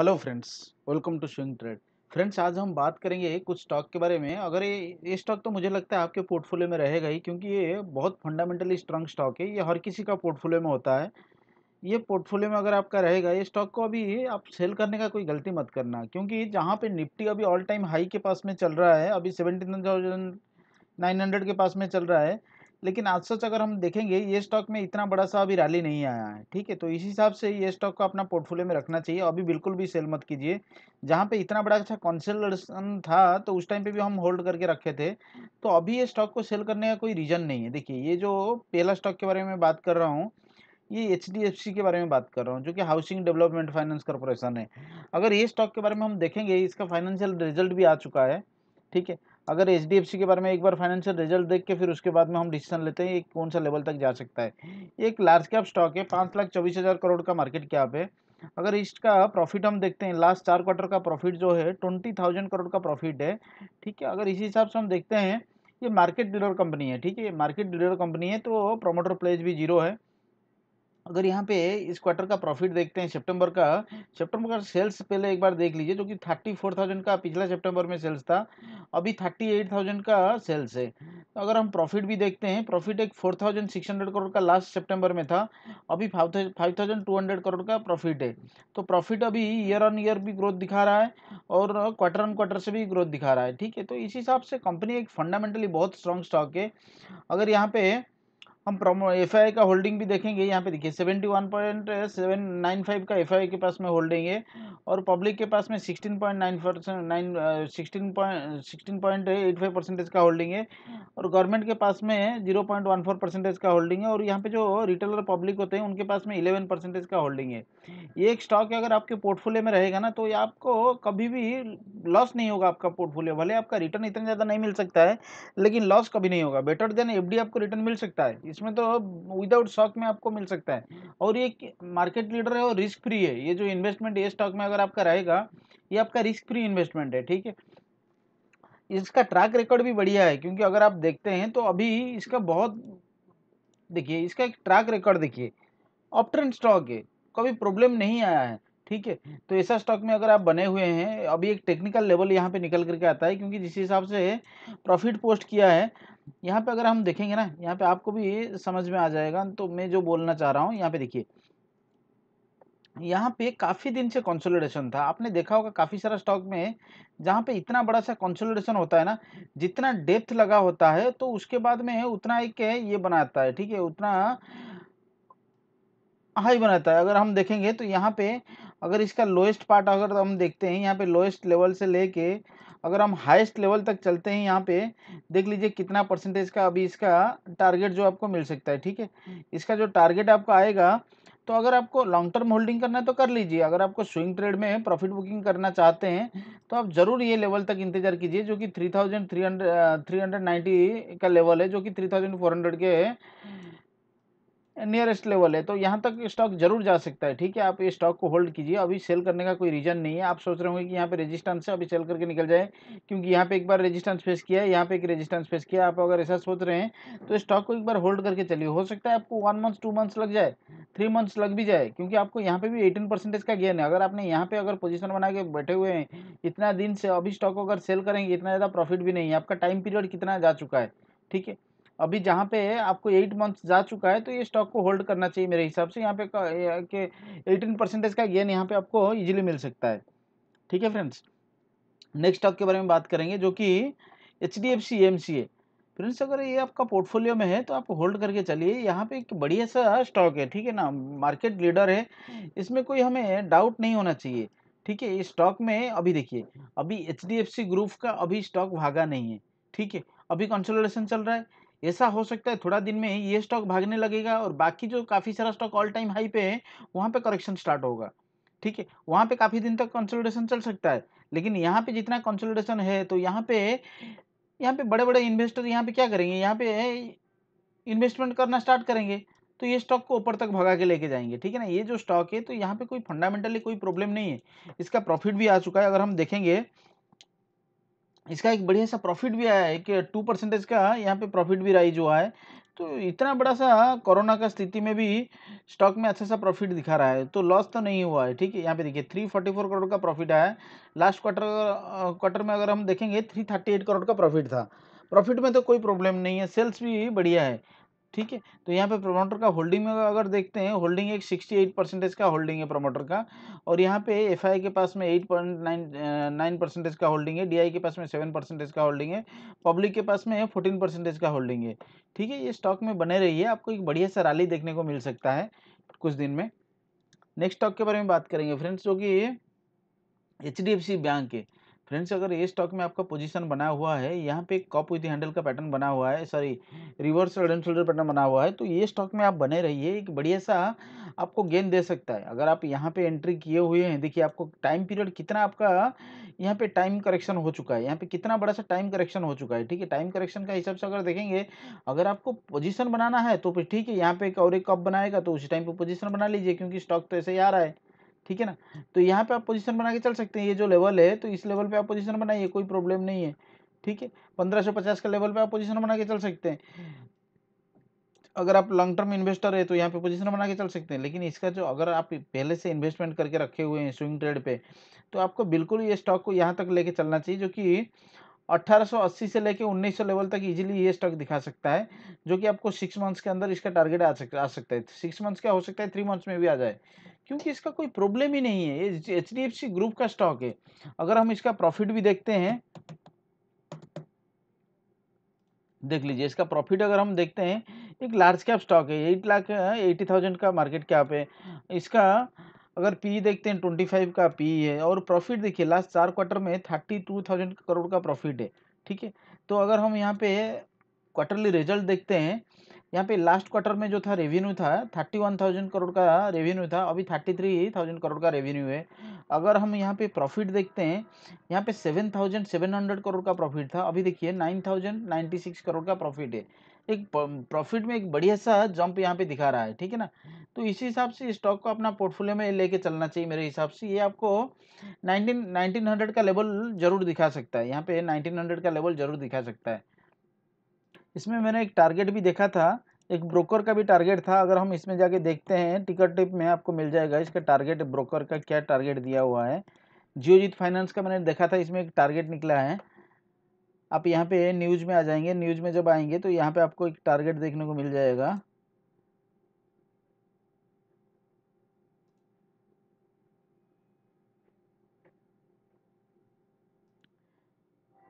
Hello friends welcome to swing trade friends आज हम बात करेंगे कुछ स्टॉक के बारे में अगर ये ये स्टॉक तो मुझे लगता है आपके पोर्टफोलियो में रहेगा ही क्योंकि ये बहुत फंडामेंटली स्ट्रॉन्ग स्टॉक है ये हर किसी का पोर्टफोलियो में होता है ये पोर्टफोलियो में अगर आपका रहेगा ये स्टॉक को अभी आप सेल करने का कोई गलती मत करना क्योंकि जहाँ पर निफ्टी अभी ऑल टाइम हाई के पास में चल रहा है अभी सेवेंटी नाइन हंड्रेड के पास में चल रहा है लेकिन आज सच अगर हम देखेंगे ये स्टॉक में इतना बड़ा सा अभी रैली नहीं आया है ठीक है तो इसी हिसाब से ये स्टॉक को अपना पोर्टफोलियो में रखना चाहिए अभी बिल्कुल भी सेल मत कीजिए जहाँ पे इतना बड़ा अच्छा कॉन्सेलेशन था तो उस टाइम पे भी हम होल्ड करके रखे थे तो अभी ये स्टॉक को सेल करने का कोई रीज़न नहीं है देखिए ये जो पहला स्टॉक के बारे में बात कर रहा हूँ ये एच के बारे में बात कर रहा हूँ जो कि हाउसिंग डेवलपमेंट फाइनेंस कॉरपोरेशन है अगर ये स्टॉक के बारे में हम देखेंगे इसका फाइनेंशियल रिजल्ट भी आ चुका है ठीक है अगर एच के बारे में एक बार फाइनेंशियल रिजल्ट देख के फिर उसके बाद में हम डिसीजन लेते हैं ये कौन सा लेवल तक जा सकता है एक लार्ज कैप स्टॉक है पाँच लाख चौबीस हज़ार करोड़ का मार्केट कैप है अगर इसका प्रॉफिट हम देखते हैं लास्ट चार क्वार्टर का प्रॉफिट जो है ट्वेंटी थाउजेंड करोड़ का प्रॉफिट है ठीक है अगर इसी हिसाब से हम देखते हैं ये मार्केट डीलर कंपनी है ठीक है मार्केट डीलर कंपनी है तो प्रोमोटर प्लेज भी जीरो है अगर यहाँ पे इस क्वार्टर का प्रॉफिट देखते हैं सितंबर का सितंबर का सेल्स पहले एक बार देख लीजिए जो कि थर्टी फोर थाउजेंड का पिछला सितंबर में सेल्स था अभी थर्टी एट थाउजेंड का सेल्स है तो अगर हम प्रॉफिट भी देखते हैं प्रॉफिट एक four thousand six hundred crore का लास्ट सितंबर में था अभी five thousand two hundred crore का प्रॉफिट है तो प्रॉफिट अभी ईयर ऑन ईयर भी ग्रोथ दिखा रहा है और क्वार्टर ऑन क्वार्टर से भी ग्रोथ दिखा रहा है ठीक है तो इस हिसाब से कंपनी एक फंडामेंटली बहुत स्ट्रॉन्ग स्टॉक है अगर यहाँ पे हम प्रमो एफ का होल्डिंग भी देखेंगे यहाँ पे देखिए seventy one point seven nine five का एफ के पास में होल्डिंग है और पब्लिक के पास में sixteen point nine percent nine sixteen point sixteen point eight five percentage का होल्डिंग है और गवर्नमेंट के पास में zero point one four percentage का होल्डिंग है और यहाँ पे जो रिटेलर पब्लिक होते हैं उनके पास में इलेवन परसेंटेज का होल्डिंग है ये एक स्टॉक अगर आपके पोर्टफोलियो में रहेगा ना तो ये आपको कभी भी लॉस नहीं होगा आपका पोर्टफोलियो भले आपका रिटर्न इतना ज़्यादा नहीं मिल सकता है लेकिन लॉस कभी नहीं होगा बेटर देन एफ आपको रिटर्न मिल सकता है इसमें तो विदाउट स्टॉक में आपको मिल सकता है और ये मार्केट लीडर है और रिस्क फ्री है ये जो इन्वेस्टमेंट ये स्टॉक में अगर आपका रहेगा ये आपका रिस्क फ्री इन्वेस्टमेंट है ठीक है इसका ट्रैक रिकॉर्ड भी बढ़िया है क्योंकि अगर आप देखते हैं तो अभी इसका बहुत देखिए इसका एक ट्रैक रिकॉर्ड देखिए ऑप्टन स्टॉक है कभी प्रॉब्लम नहीं आया है ठीक है तो ऐसा स्टॉक में अगर आप बने हुए हैं अभी एक टेक्निकल लेवल यहाँ पे निकल करके आता है क्योंकि जिस हिसाब से प्रॉफिट पोस्ट किया है यहाँ पे अगर हम देखेंगे ना यहाँ पे आपको भी समझ में आ जाएगा तो मैं जो बोलना चाह रहा हूँ यहाँ पे देखिए यहाँ पे काफ़ी दिन से कंसोलिडेशन था आपने देखा होगा काफ़ी सारा स्टॉक में जहाँ पे इतना बड़ा सा कंसोलिडेशन होता है ना जितना डेप्थ लगा होता है तो उसके बाद में उतना एक ये बनाता है ठीक है उतना हाई बनाता है अगर हम देखेंगे तो यहाँ पे अगर इसका लोएस्ट पार्ट अगर हम देखते हैं यहाँ पे लोएस्ट लेवल से लेके अगर हम हाईएस्ट लेवल तक चलते हैं यहाँ पे देख लीजिए कितना परसेंटेज का अभी इसका टारगेट जो आपको मिल सकता है ठीक है इसका जो टारगेट आपका आएगा तो अगर आपको लॉन्ग टर्म होल्डिंग करना है तो कर लीजिए अगर आपको स्विंग ट्रेड में प्रॉफिट बुकिंग करना चाहते हैं तो आप ज़रूर ये लेवल तक इंतजार कीजिए जो कि three thousand three hundred three hundred ninety का लेवल है जो कि थ्री थाउजेंड फोर हंड्रेड के नियरेस्ट लेवल है तो यहाँ तक स्टॉक जरूर जा सकता है ठीक है आप ये स्टॉक को होल्ड कीजिए अभी सेल करने का कोई रीजन नहीं है आप सोच रहे होंगे कि यहाँ पे रेजिस्टेंस है अभी सेल करके निकल जाए क्योंकि यहाँ पे एक बार रेजिस्टेंस फेस किया है यहाँ पे एक रेजिस्टेंस फेस किया आप अगर ऐसा सोच रहे हैं तो स्टॉक को एक बार होल्ड करके चलिए हो सकता है आपको वन मंथ टू मंथ्स लग जाए थ्री मंथ्स लग भी जाए क्योंकि आपको यहाँ पे भी एटीन परसेंटेज का गेन है अगर आपने यहाँ पे अगर पोजिशन बना के बैठे हुए हैं इतना दिन से अभी स्टॉक को अगर सेल करेंगे इतना ज़्यादा प्रॉफिट भी नहीं है आपका टाइम पीरियड कितना जा चुका है ठीक है अभी जहाँ पे है आपको एट मंथ जा चुका है तो ये स्टॉक को होल्ड करना चाहिए मेरे हिसाब से यहाँ पे के एटीन परसेंटेज का गेन यहाँ पे आपको इजीली मिल सकता है ठीक है फ्रेंड्स नेक्स्ट स्टॉक के बारे में बात करेंगे जो कि H D F C M C A friends अगर ये आपका पोर्टफोलियो में है तो आप होल्ड करके चलिए यहाँ पे एक बढ़िया सा स्टॉक है ठीक है ना मार्केट लीडर है इसमें कोई हमें डाउट नहीं होना चाहिए ठीक है इस स्टॉक में अभी देखिए अभी H D F C group का अभी स्टॉक भागा नहीं है ठीक है अभी कंसोलिडेशन चल रहा है ऐसा हो सकता है थोड़ा दिन में ये स्टॉक भागने लगेगा और बाकी जो काफ़ी सारा स्टॉक ऑल टाइम हाई पे है वहाँ पे करेक्शन स्टार्ट होगा ठीक है वहाँ पे काफ़ी दिन तक कंसोलिडेशन चल सकता है लेकिन यहाँ पे जितना कंसोलिडेशन है तो यहाँ पे यहाँ पे बड़े बड़े इन्वेस्टर यहाँ पे क्या करेंगे यहाँ पे इन्वेस्टमेंट करना स्टार्ट करेंगे तो ये स्टॉक को ऊपर तक भगा के लेके जाएंगे ठीक है ना ये जो स्टॉक है तो यहाँ पे कोई फंडामेंटली कोई प्रॉब्लम नहीं है इसका प्रॉफिट भी आ चुका है अगर हम देखेंगे इसका एक बढ़िया सा प्रॉफिट भी आया है कि टू परसेंटेज का यहाँ पे प्रॉफिट भी राइज हुआ है तो इतना बड़ा सा कोरोना का स्थिति में भी स्टॉक में अच्छा सा प्रॉफिट दिखा रहा है तो लॉस तो नहीं हुआ है ठीक है यहाँ पे देखिए थ्री फोर्टी फोर करोड़ का प्रॉफिट आया है लास्ट क्वार्टर क्वार्टर में अगर हम देखेंगे थ्री थर्टी एट करोड़ का प्रॉफिट था प्रॉफिट में तो कोई प्रॉब्लम नहीं है सेल्स भी बढ़िया है ठीक है तो यहाँ पे प्रमोटर का होल्डिंग में अगर देखते हैं होल्डिंग एक 68 परसेंटेज का होल्डिंग है प्रोमोटर का और यहाँ पे एफआई के पास में नाइन परसेंटेज का होल्डिंग है डीआई के पास में 7 परसेंटेज का होल्डिंग है पब्लिक के पास में 14 परसेंटेज का होल्डिंग है ठीक है ये स्टॉक में बने रही है आपको एक बढ़िया सा रैली देखने को मिल सकता है कुछ दिन में नेक्स्ट स्टॉक के बारे में बात करेंगे फ्रेंड्स जो कि H D F C bank है फ्रेंड्स अगर ये स्टॉक में आपका पोजीशन बना हुआ है यहाँ पे कॉप विथ हैंडल का पैटर्न बना हुआ है sorry reverse head and shoulder pattern बना हुआ है तो ये स्टॉक में आप बने रहिए एक बढ़िया सा आपको गेंद दे सकता है अगर आप यहाँ पे एंट्री किए हुए हैं देखिए आपको टाइम पीरियड कितना आपका यहाँ पे टाइम करेक्शन हो चुका है यहाँ पे कितना बड़ा सा टाइम करेक्शन हो चुका है ठीक है टाइम करेक्शन का हिसाब से अगर देखेंगे अगर आपको पोजीशन बनाना है तो फिर ठीक है यहाँ पे एक और एक कप बनाएगा तो उसी टाइम पे पोजीशन बना लीजिए क्योंकि स्टॉक तो ऐसे ही आ रहा है ठीक है ना तो यहाँ पे आप पोजीशन बना के चल सकते हैं ये जो लेवल है तो इस लेवल पे आप पोजीशन बनाइए कोई प्रॉब्लम नहीं है ठीक है पंद्रह का लेवल पे आप पोजीशन बना के चल सकते हैं अगर आप लॉन्ग टर्म इन्वेस्टर है तो यहाँ पे पोजीशन बना के चल सकते हैं लेकिन इसका जो अगर आप पहले से इन्वेस्टमेंट करके रखे हुए हैं स्विंग ट्रेड पे तो आपको बिल्कुल ये स्टॉक को यहाँ तक लेके चलना चाहिए जो कि 1880 से लेके 1900 लेवल तक इजीली ये स्टॉक दिखा सकता है जो कि आपको सिक्स मंथ्स के अंदर इसका टारगेट आ सकता आ सकता है सिक्स मंथ्स का हो सकता है थ्री मंथ्स में भी आ जाए क्योंकि इसका कोई प्रॉब्लम ही नहीं है ये एच ग्रुप का स्टॉक है अगर हम इसका प्रॉफिट भी देखते हैं देख लीजिए इसका प्रॉफिट अगर हम देखते हैं एक लार्ज कैप स्टॉक है एट लाख एटी थाउजेंड का मार्केट कैप है इसका अगर पी देखते हैं ट्वेंटी फाइव का पी है और प्रॉफिट देखिए लास्ट चार क्वार्टर में थर्टी टू थाउजेंड करोड़ का प्रॉफिट है ठीक है तो अगर हम यहाँ पे क्वार्टरली रिजल्ट देखते हैं यहाँ पे लास्ट क्वार्टर में जो था रेवेन्यू था थर्टी वन थाउजेंड करोड़ का रेवेन्यू था अभी थर्टी थ्री थाउजेंड करोड़ का रेवेन्यू है अगर हम यहाँ पे प्रॉफिट देखते हैं यहाँ पे seven thousand seven hundred crore का प्रॉफिट था अभी देखिए nine thousand ninety six crore का प्रॉफिट है एक प्रॉफिट में एक बढ़िया सा जंप यहाँ पे दिखा रहा है ठीक है ना तो इसी हिसाब से स्टॉक को अपना पोर्टफोलियो में लेके चलना चाहिए मेरे हिसाब से ये आपको 19 1900 का लेवल जरूर दिखा सकता है यहाँ पे 1900 का लेवल जरूर दिखा सकता है इसमें मैंने एक टारगेट भी देखा था एक ब्रोकर का भी टारगेट था अगर हम इसमें जाके देखते हैं टिकट टिप में आपको मिल जाएगा इसका टारगेट ब्रोकर का क्या टारगेट दिया हुआ है जियोजीत फाइनेंस का मैंने देखा था इसमें एक टारगेट निकला है आप यहाँ पे न्यूज में आ जाएंगे न्यूज में जब आएंगे तो यहाँ पे आपको एक टारगेट देखने को मिल जाएगा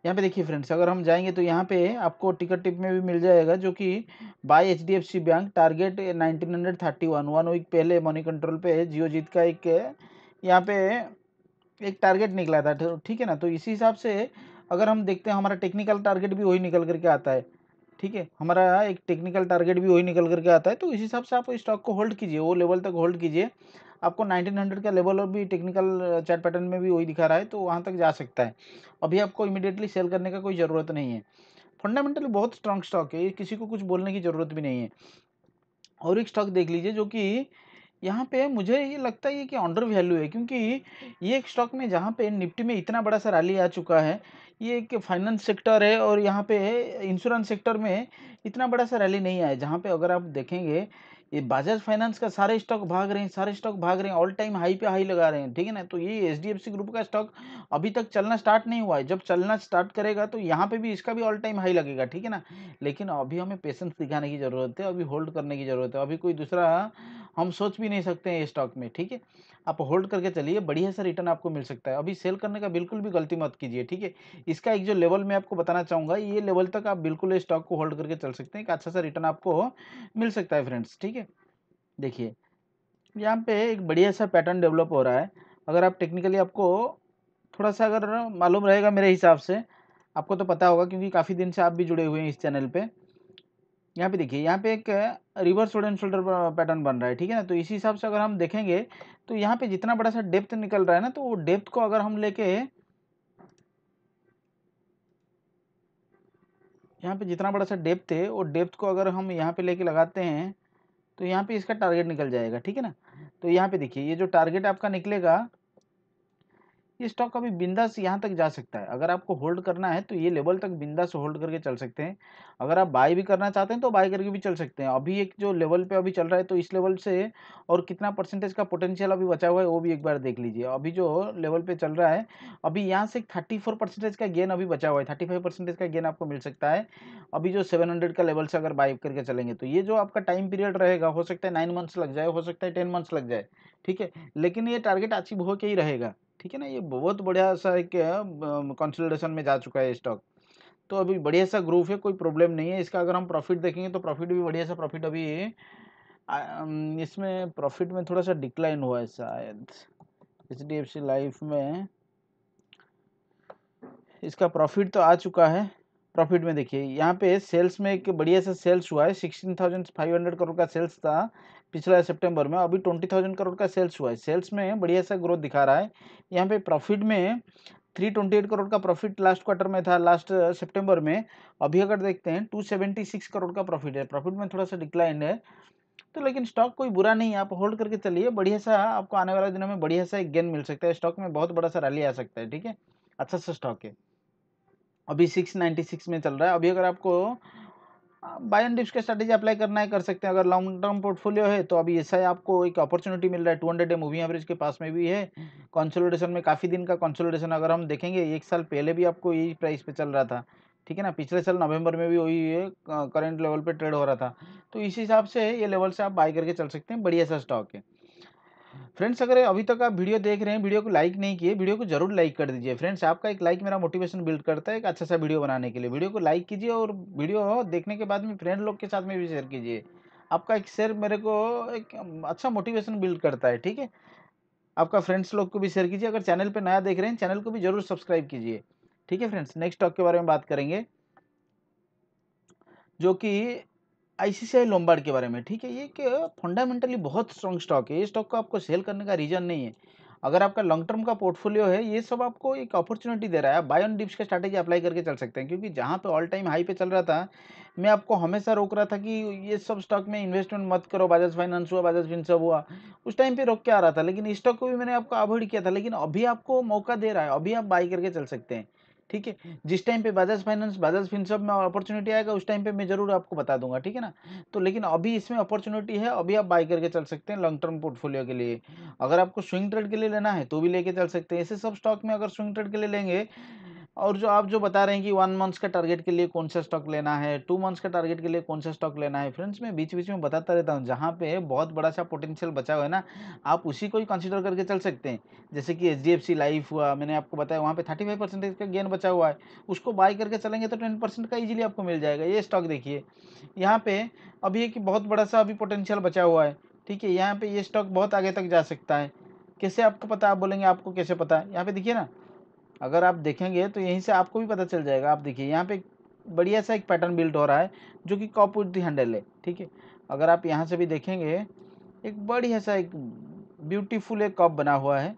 यहाँ पे देखिए फ्रेंड्स अगर हम जाएंगे तो यहाँ पे आपको टिकट टिप में भी मिल जाएगा जो कि buy H D F C bank target 1931 one week पहले मनी कंट्रोल पे जियो जीत का एक यहाँ पे एक टारगेट निकला था ठीक है ना तो इसी हिसाब से अगर हम देखते हैं हमारा टेक्निकल टारगेट भी वही निकल करके आता है ठीक है हमारा एक टेक्निकल टारगेट भी वही निकल करके आता है तो इस हिसाब से आप स्टॉक को होल्ड कीजिए वो लेवल तक होल्ड कीजिए आपको 1900 का लेवल और भी टेक्निकल चार्ट पैटर्न में भी वही दिखा रहा है तो वहाँ तक जा सकता है अभी आपको इमिडिएटली सेल करने का कोई ज़रूरत नहीं है फंडामेंटली बहुत स्ट्रांग स्टॉक है किसी को कुछ बोलने की ज़रूरत भी नहीं है और एक स्टॉक देख लीजिए जो कि यहाँ पे मुझे ये लगता है कि अंडर वैल्यू है क्योंकि ये एक स्टॉक में जहाँ पे निफ्टी में इतना बड़ा सा रैली आ चुका है ये एक फाइनेंस सेक्टर है और यहाँ पे इंश्योरेंस सेक्टर में इतना बड़ा सा रैली नहीं आया जहाँ पे अगर आप देखेंगे ये बजाज फाइनेंस का सारे स्टॉक भाग रहे हैं सारे स्टॉक भाग रहे हैं ऑल टाइम हाई पे हाई लगा रहे हैं ठीक है ना तो ये एच ग्रुप का स्टॉक अभी तक चलना स्टार्ट नहीं हुआ है जब चलना स्टार्ट करेगा तो यहाँ पे भी इसका भी ऑल टाइम हाई लगेगा ठीक है ना लेकिन अभी हमें पेशेंस दिखाने की ज़रूरत है अभी होल्ड करने की ज़रूरत है अभी कोई दूसरा हम सोच भी नहीं सकते हैं ये स्टॉक में ठीक है आप होल्ड करके चलिए बढ़िया सा रिटर्न आपको मिल सकता है अभी सेल करने का बिल्कुल भी गलती मत कीजिए ठीक है इसका एक जो लेवल मैं आपको बताना चाहूँगा ये लेवल तक आप बिल्कुल इस स्टॉक को होल्ड करके चल सकते हैं एक अच्छा सा रिटर्न आपको मिल सकता है फ्रेंड्स ठीक है देखिए यहाँ पे एक बढ़िया सा पैटर्न डेवलप हो रहा है अगर आप टेक्निकली आपको थोड़ा सा अगर मालूम रहेगा मेरे हिसाब से आपको तो पता होगा क्योंकि काफ़ी दिन से आप भी जुड़े हुए हैं इस चैनल पर यहाँ पे देखिए यहाँ पे एक reverse head and shoulder pattern बन रहा है ठीक है ना तो इसी हिसाब से अगर हम देखेंगे तो यहाँ पे जितना बड़ा सा डेप्थ निकल रहा है ना तो वो डेप्थ को अगर हम लेके यहाँ पे जितना बड़ा सा डेप्थ है वो डेप्थ को अगर हम यहाँ पे लेके लगाते हैं तो यहाँ पे इसका टारगेट निकल जाएगा ठीक है ना तो यहाँ पे देखिए ये जो टारगेट आपका निकलेगा ये स्टॉक अभी बिंदास यहाँ तक जा सकता है अगर आपको होल्ड करना है तो ये लेवल तक बिंदास होल्ड करके चल सकते हैं अगर आप बाय भी करना चाहते हैं तो बाय करके भी चल सकते हैं अभी एक जो लेवल पे अभी चल रहा है तो इस लेवल से और कितना परसेंटेज का पोटेंशियल अभी बचा हुआ है वो भी एक बार देख लीजिए अभी जो लेवल पे चल रहा है अभी यहाँ से थर्टी फोर परसेंटेज का गेन अभी बचा हुआ है थर्टी फाइव परसेंटेज का गेन आपको मिल सकता है अभी जो सेवन हंड्रेड का लेवल से अगर बाय करके चलेंगे तो ये जो आपका टाइम पीरियड रहेगा हो सकता है नाइन मंथ्स लग जाए हो सकता है टेन मंथ्स लग जाए ठीक है लेकिन ये टारगेट अचीव होकर ही रहेगा ठीक है ना ये बहुत बढ़िया सा एक कंसल्टेशन में जा चुका है स्टॉक तो अभी बढ़िया सा ग्रुप है कोई प्रॉब्लम नहीं है इसका अगर हम प्रॉफिट देखेंगे तो प्रॉफिट भी बढ़िया सा प्रॉफिट अभी इसमें प्रॉफिट में थोड़ा सा डिक्लाइन हुआ है शायद H D F C life में इसका प्रॉफिट तो आ चुका है प्रॉफिट में देखिए यहाँ पे सेल्स में एक बढ़िया सा सेल्स हुआ है sixteen thousand five hundred crore का सेल्स था पिछला सितंबर में अभी ट्वेंटी थाउजेंड करोड़ का सेल्स हुआ है सेल्स में बढ़िया सा ग्रोथ दिखा रहा है यहाँ पे प्रॉफिट में थ्री ट्वेंटी एट करोड़ का प्रॉफिट लास्ट क्वार्टर में था लास्ट सेप्टेम्बर में अभी अगर देखते हैं टू सेवेंटी सिक्स करोड़ का प्रॉफिट है प्रॉफिट में थोड़ा सा डिक्लाइन है तो लेकिन स्टॉक कोई बुरा नहीं है आप होल्ड करके चलिए बढ़िया सा आपको आने वाले दिनों में बढ़िया सा एक गेन मिल सकता है स्टॉक में बहुत बड़ा सा रैली आ सकता है ठीक है अच्छा सा स्टॉक है अभी 696 में चल रहा है अभी अगर आपको बाय एंड डिप्स का स्ट्रैटेजी अप्लाई करना है कर सकते हैं अगर लॉन्ग टर्म पोर्टफोलियो है तो अभी ऐसा ही आपको एक अपॉर्चुनिटी मिल रहा है टू हंड्रेड मूवी एवरेज के पास में भी है कंसोलिडेशन में काफ़ी दिन का कंसोलिडेशन अगर हम देखेंगे एक साल पहले भी आपको यही प्राइस पे चल रहा था ठीक है ना पिछले साल नवंबर में भी वही है करेंट लेवल पर ट्रेड हो रहा था तो इस हिसाब से ये लेवल से आप बाय करके चल सकते हैं बढ़िया सा स्टॉक है फ्रेंड्स अगर अभी तक आप वीडियो देख रहे हैं वीडियो को लाइक नहीं किए वीडियो को जरूर लाइक कर दीजिए फ्रेंड्स आपका एक लाइक मेरा मोटिवेशन बिल्ड करता है एक अच्छा सा वीडियो बनाने के लिए वीडियो को लाइक कीजिए और वीडियो हो देखने के बाद में फ्रेंड लोग के साथ में भी शेयर कीजिए आपका एक शेयर मेरे को एक अच्छा मोटिवेशन बिल्ड करता है ठीक है आपका फ्रेंड्स लोग को भी शेयर कीजिए अगर चैनल पर नया देख रहे हैं चैनल को भी जरूर सब्सक्राइब कीजिए ठीक है फ्रेंड्स नेक्स्ट टॉक के बारे में बात करेंगे जो कि आई लोम्बार्ड के बारे में ठीक है ये कि फंडामेंटली बहुत स्ट्रॉन्ग स्टॉक है ये स्टॉक को आपको सेल करने का रीज़न नहीं है अगर आपका लॉन्ग टर्म का पोर्टफोलियो है ये सब आपको एक अपॉर्चुनिटी दे रहा है बाय ऑन डिप्स का स्ट्रैटेजी अप्लाई करके चल सकते हैं क्योंकि जहाँ पे ऑल टाइम हाई पे चल रहा था मैं आपको हमेशा रोक रहा था कि ये सब स्टॉक में इन्वेस्टमेंट मत करो बजाज फाइनेंस हुआ बजाज फिनसब हुआ उस टाइम पे रोक के आ रहा था लेकिन इस स्टॉक को भी मैंने आपको अवॉइड किया था लेकिन अभी आपको मौका दे रहा है अभी आप बाई करके चल सकते हैं ठीक है जिस टाइम पे बजाज फाइनेंस बजाज फिनसॉप में अपॉर्चुनिटी आएगा उस टाइम पे मैं जरूर आपको बता दूंगा ठीक है ना तो लेकिन अभी इसमें अपॉर्चुनिटी है अभी आप बाई करके चल सकते हैं लॉन्ग टर्म पोर्टफोलियो के लिए अगर आपको स्विंग ट्रेड के लिए लेना है तो भी लेके चल सकते हैं ऐसे सब स्टॉक में अगर स्विंग ट्रेड के लिए लेंगे और जो आप जो बता रहे हैं कि वन मंथ्स का टारगेट के लिए कौन सा स्टॉक लेना है टू मंथ्स का टारगेट के लिए कौन सा स्टॉक लेना है फ्रेंड्स मैं बीच बीच में बताता रहता हूँ जहाँ पे बहुत बड़ा सा पोटेंशियल बचा हुआ है ना आप उसी को ही कंसिडर करके चल सकते हैं जैसे कि H D F C life हुआ मैंने आपको बताया वहाँ पर थर्टी फाइव परसेंटेज का गेन बचा हुआ है उसको बाय करके चलेंगे तो टेन परसेंट का ईजिली आपको मिल जाएगा ये स्टॉक देखिए यहाँ पर अभी एक बहुत बड़ा सा अभी पोटेंशियल बचा हुआ है ठीक है यहाँ पर ये स्टॉक बहुत आगे तक जा सकता है कैसे आपको पता आप बोलेंगे आपको कैसे पता है यहाँ पर देखिए ना अगर आप देखेंगे तो यहीं से आपको भी पता चल जाएगा आप देखिए यहाँ पे बढ़िया सा एक पैटर्न बिल्ड हो रहा है जो कि कॉप विथ दी हैंडल है ठीक है अगर आप यहाँ से भी देखेंगे एक बढ़िया सा एक ब्यूटीफुल एक कॉप बना हुआ है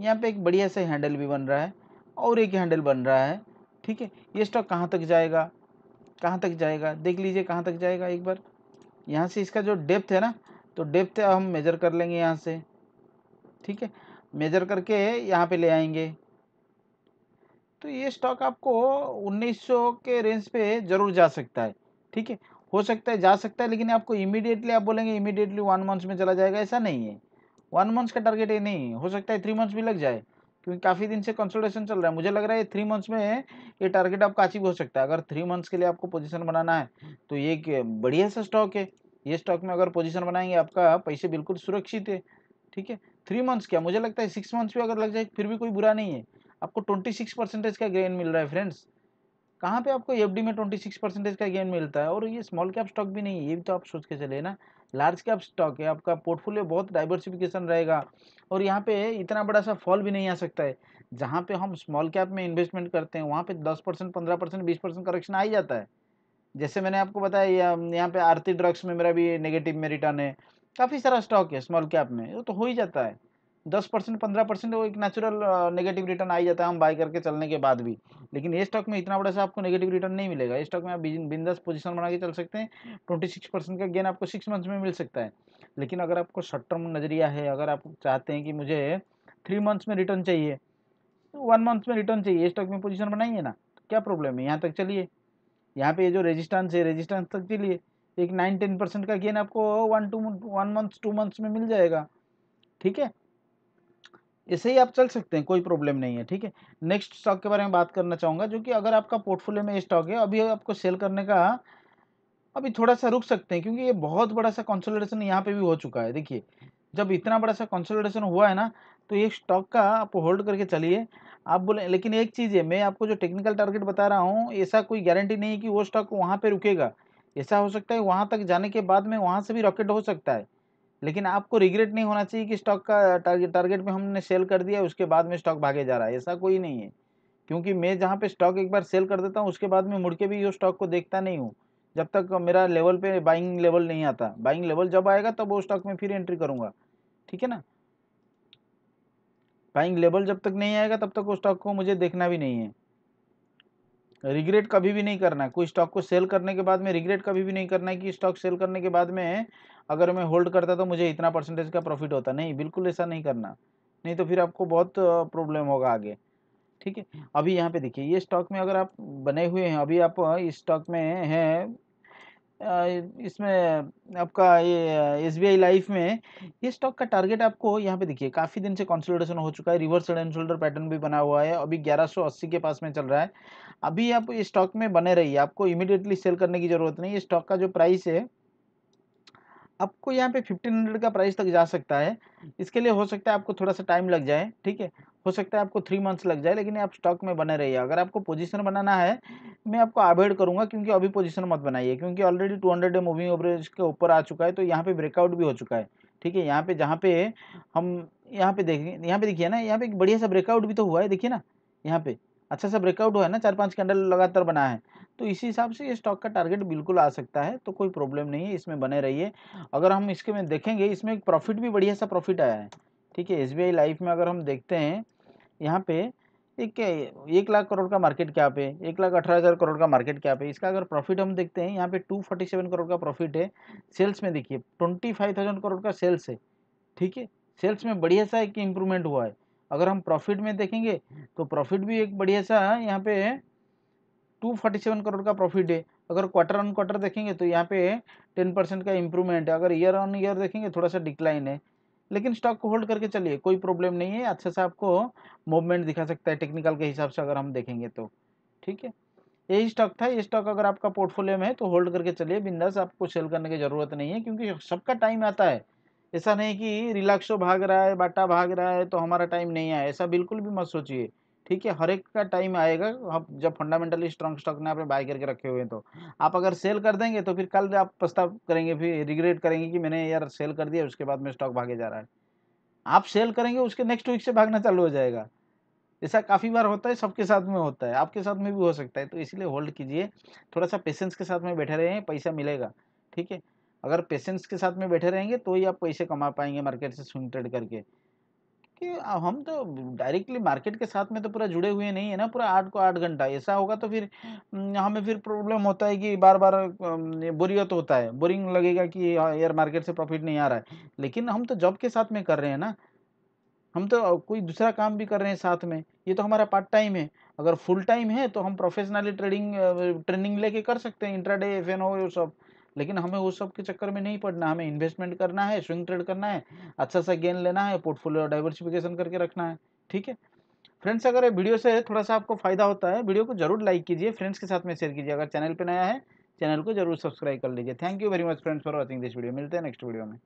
यहाँ पे एक बढ़िया सा हैंडल भी बन रहा है और एक हैंडल बन रहा है ठीक है ये स्टॉक कहाँ तक जाएगा कहाँ तक जाएगा देख लीजिए कहाँ तक जाएगा एक बार यहाँ से इसका जो डेप्थ है ना तो डेप्थ हम मेज़र कर लेंगे यहाँ से ठीक है मेज़र करके यहाँ पे ले आएंगे तो ये स्टॉक आपको 1900 के रेंज पे जरूर जा सकता है ठीक है हो सकता है जा सकता है लेकिन आपको इमीडिएटली आप बोलेंगे इमीडिएटली वन मंथ्स में चला जाएगा ऐसा नहीं है वन मंथ्स का टारगेट ये नहीं हो सकता है थ्री मंथ्स भी लग जाए क्योंकि काफ़ी दिन से कंसल्टेशन चल रहा है मुझे लग रहा है थ्री मंथ्स में ये टारगेट आपका अचीव हो सकता है अगर थ्री मंथ्स के लिए आपको पोजिशन बनाना है तो ये एक बढ़िया सा स्टॉक है ये स्टॉक में अगर पोजिशन बनाएंगे आपका पैसे बिल्कुल सुरक्षित है ठीक है थ्री मंथ्स क्या मुझे लगता है सिक्स मंथ्स भी अगर लग जाए फिर भी कोई बुरा नहीं है आपको 26 परसेंटेज का गेन मिल रहा है फ्रेंड्स कहाँ पे आपको एफ में 26 परसेंटेज का गेन मिलता है और ये स्मॉल कैप स्टॉक भी नहीं है ये भी तो आप सोच के चले ना लार्ज कैप स्टॉक है आपका पोर्टफोलियो बहुत डाइवर्सिफिकेशन रहेगा और यहाँ पे इतना बड़ा सा फॉल भी नहीं आ सकता है जहाँ पे हम स्मॉल कैप में इन्वेस्टमेंट करते हैं वहाँ पे दस परसेंट पंद्रह परसेंट बीस परसेंट करेक्शन आ ही जाता है जैसे मैंने आपको बताया यहाँ पे आरती ड्रग्स में मेरा भी नेगेटिव में रिटर्न है काफ़ी सारा स्टॉक है स्मॉल कैप में वो तो हो ही जाता है दस परसेंट पंद्रह परसेंट वो एक नेचुरल नेगेटिव रिटर्न आ जाता है हम बाय करके चलने के बाद भी लेकिन ये स्टॉक में इतना बड़ा सा आपको नेगेटिव रिटर्न नहीं मिलेगा ये स्टॉक में आप बिंदस पोजीशन बना के चल सकते हैं ट्वेंटी सिक्स परसेंट का गेन आपको सिक्स मंथ्स में मिल सकता है लेकिन अगर आपको शॉर्ट टर्म नज़रिया है अगर आप चाहते हैं कि मुझे थ्री मंथ्स में रिटर्न चाहिए वन तो मंथ में रिटर्न चाहिए स्टॉक में पोजिशन बनाइए ना क्या प्रॉब्लम है यहाँ तक चलिए यहाँ पे ये जो रजिस्टेंस है रजिस्टेंस तक चलिए एक नाइन टेन परसेंट का गेन आपको one two one month two months में मिल जाएगा ठीक है इसे ही आप चल सकते हैं कोई प्रॉब्लम नहीं है ठीक है नेक्स्ट स्टॉक के बारे में बात करना चाहूँगा जो कि अगर आपका पोर्टफोलियो में स्टॉक है अभी आपको सेल करने का अभी थोड़ा सा रुक सकते हैं क्योंकि ये बहुत बड़ा सा कंसोलिडेशन यहाँ पे भी हो चुका है देखिए जब इतना बड़ा सा कंसोलिडेशन हुआ है ना तो ये स्टॉक का आप होल्ड करके चलिए आप बोले लेकिन एक चीज़ है मैं आपको जो टेक्निकल टारगेट बता रहा हूँ ऐसा कोई गारंटी नहीं है कि वो स्टॉक वहाँ पर रुकेगा ऐसा हो सकता है वहाँ तक जाने के बाद में वहाँ से भी रॉकेट हो सकता है लेकिन आपको रिग्रेट नहीं होना चाहिए कि स्टॉक का टारगेट टारगेट में हमने सेल कर दिया उसके बाद में स्टॉक भागे जा रहा है ऐसा कोई नहीं है क्योंकि मैं जहाँ पे स्टॉक एक बार सेल कर देता हूँ उसके बाद में मुड़ के भी ये स्टॉक को देखता नहीं हूँ जब तक मेरा लेवल पे बाइंग लेवल नहीं आता बाइंग लेवल जब आएगा तब वो स्टॉक में फिर एंट्री करूँगा ठीक है ना बाइंग लेवल जब तक नहीं आएगा तब तक वो स्टॉक को मुझे देखना भी नहीं है रिग्रेट कभी भी नहीं करना है कोई स्टॉक को सेल करने के बाद में रिग्रेट कभी भी नहीं करना है कि स्टॉक सेल करने के बाद में अगर मैं होल्ड करता तो मुझे इतना परसेंटेज का प्रॉफिट होता नहीं बिल्कुल ऐसा नहीं करना नहीं तो फिर आपको बहुत प्रॉब्लम होगा आगे ठीक है अभी यहाँ पे देखिए ये स्टॉक में अगर आप बने हुए हैं अभी आप इस स्टॉक में हैं इसमें आपका ये एस बी लाइफ में ये स्टॉक का टारगेट आपको यहाँ पे देखिए काफ़ी दिन से कंसोलिडेशन हो चुका है reverse head and shoulder pattern भी बना हुआ है अभी 1180 के पास में चल रहा है अभी आप इस स्टॉक में बने रहिए आपको इमिडिएटली सेल करने की ज़रूरत नहीं ये स्टॉक का जो प्राइस है आपको यहाँ पे फिफ्टीन हंड्रेड का प्राइस तक जा सकता है इसके लिए हो सकता है आपको थोड़ा सा टाइम लग जाए ठीक है हो सकता है आपको थ्री मंथ्स लग जाए लेकिन आप स्टॉक में बने रहिए अगर आपको पोजीशन बनाना है मैं आपको अवॉइड करूंगा क्योंकि अभी पोजीशन मत बनाइए क्योंकि already two hundred moving average के ऊपर आ चुका है तो यहाँ पे ब्रेकआउट भी हो चुका है ठीक है यहाँ पे जहाँ पे हम यहाँ पे देखें यहाँ पे देखिए ना यहाँ पे एक बढ़िया सा ब्रेकआउट भी तो हुआ है देखिए ना यहाँ पे अच्छा सा ब्रेकआउट हुआ है ना चार पाँच कैंडल लगातार बना है तो इसी हिसाब से ये स्टॉक का टारगेट बिल्कुल आ सकता है तो कोई प्रॉब्लम नहीं है इसमें बने रहिए अगर हम इसके में देखेंगे इसमें एक प्रॉफिट भी बढ़िया सा प्रॉफिट आया है ठीक है एस लाइफ में अगर हम देखते हैं यहाँ पे एक एक लाख करोड़ का मार्केट क्या पे एक लाख अठारह हज़ार करोड़ का मार्केट क्या पे इसका अगर प्रॉफिट हम देखते हैं यहाँ पे टू फोर्टी सेवन करोड़ का प्रॉफिट है सेल्स में देखिए ट्वेंटी फाइव थाउजेंड करोड़ का सेल्स है ठीक है सेल्स में बढ़िया सा एक इम्प्रूवमेंट हुआ है अगर हम प्रॉफिट में देखेंगे तो प्रॉफिट भी एक बढ़िया सा यहाँ पे टू फोर्टी सेवन करोड़ का प्रॉफिट है अगर क्वार्टर ऑन क्वार्टर देखेंगे तो यहाँ पे टेन परसेंट का इम्प्रूवमेंट है अगर ईयर ऑन ईयर देखेंगे थोड़ा सा डिक्लाइन है लेकिन स्टॉक को होल्ड करके चलिए कोई प्रॉब्लम नहीं है अच्छे से आपको मूवमेंट दिखा सकता है टेक्निकल के हिसाब से अगर हम देखेंगे तो ठीक है यही स्टॉक था ये स्टॉक अगर आपका पोर्टफोलियो में है तो होल्ड करके चलिए बिंदास आपको सेल करने की ज़रूरत नहीं है क्योंकि सबका टाइम आता है ऐसा नहीं कि रिलैक्सो भाग रहा है बाटा भाग रहा है तो हमारा टाइम नहीं आया ऐसा बिल्कुल भी मत सोचिए ठीक है हर एक का टाइम आएगा आप जब फंडामेंटली स्ट्रॉन्ग स्टॉक ने आपने बाय करके रखे हुए हैं तो आप अगर सेल कर देंगे तो फिर कल आप प्रस्ताव करेंगे फिर रिग्रेट करेंगे कि मैंने यार सेल कर दिया उसके बाद में स्टॉक भागे जा रहा है आप सेल करेंगे उसके नेक्स्ट वीक से भागना चालू हो जाएगा ऐसा काफ़ी बार होता है सबके साथ में होता है आपके साथ में भी हो सकता है तो इसीलिए होल्ड कीजिए थोड़ा सा पेशेंस के साथ में बैठे रहें पैसा मिलेगा ठीक है अगर पेशेंस के साथ में बैठे रहेंगे तो ही आप पैसे कमा पाएंगे मार्केट से स्विंग ट्रेड करके कि हम तो डायरेक्टली मार्केट के साथ में तो पूरा जुड़े हुए नहीं है ना पूरा आठ को आठ घंटा ऐसा होगा तो फिर हमें हाँ। फिर प्रॉब्लम होता है कि बार बार बोरियत होता है बोरिंग लगेगा कि हाँ, यार मार्केट से प्रॉफिट नहीं आ रहा है लेकिन हम तो जॉब के साथ में कर रहे हैं ना हम तो कोई दूसरा काम भी कर रहे हैं साथ में ये तो हमारा पार्ट टाइम है अगर फुल टाइम है तो हम प्रोफेशनली ट्रेडिंग ट्रेनिंग लेके कर सकते हैं इंट्राडे एफ एन ओ सब लेकिन हमें वो सब के चक्कर में नहीं पड़ना हमें इन्वेस्टमेंट करना है स्विंग ट्रेड करना है अच्छा सा गेन लेना है पोर्टफोलियो डाइवर्सिफिकेशन करके रखना है ठीक है फ्रेंड्स अगर वीडियो से थोड़ा सा आपको फायदा होता है वीडियो को जरूर लाइक कीजिए फ्रेंड्स के साथ में शेयर कीजिए अगर चैनल पर नया है चैनल को जरूर सब्सक्राइब कर लीजिए thank you very much friends for watching this video मिलते हैं नेक्स्ट वीडियो में